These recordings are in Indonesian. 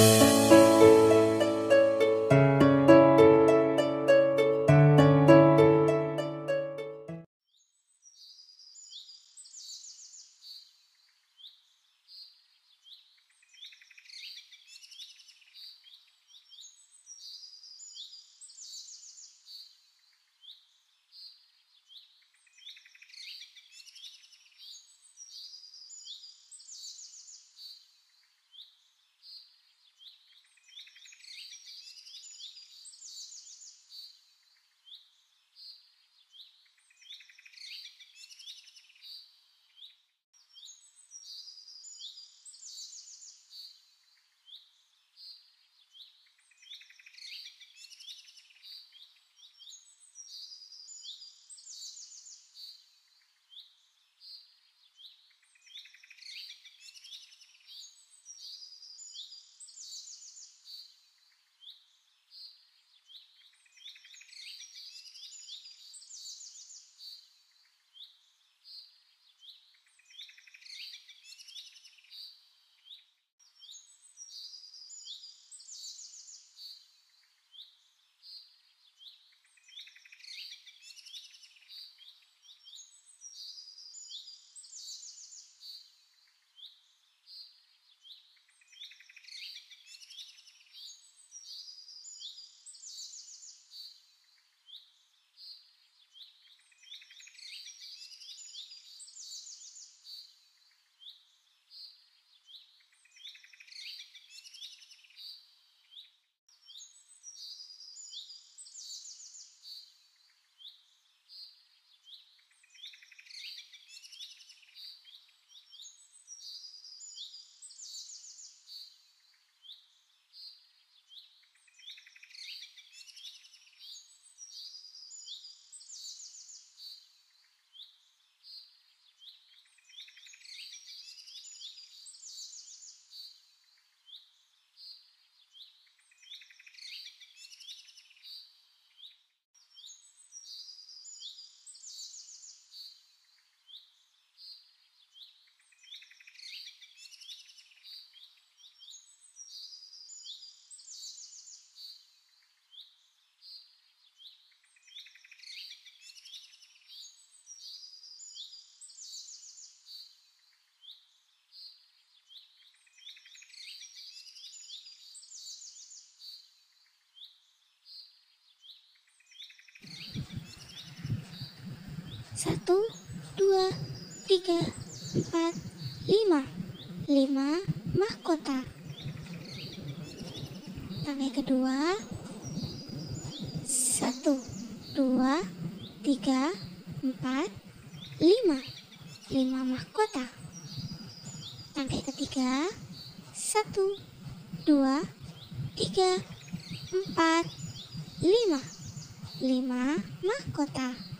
you Satu, dua, tiga, empat, lima. Lima mahkota. Tangan kedua. Satu, dua, tiga, empat, lima. Lima mahkota. Tangan ketiga. Satu, dua, tiga, empat, lima. Lima mahkota.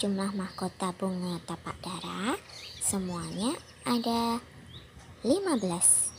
jumlah mahkota bunga tapak darah semuanya ada 15.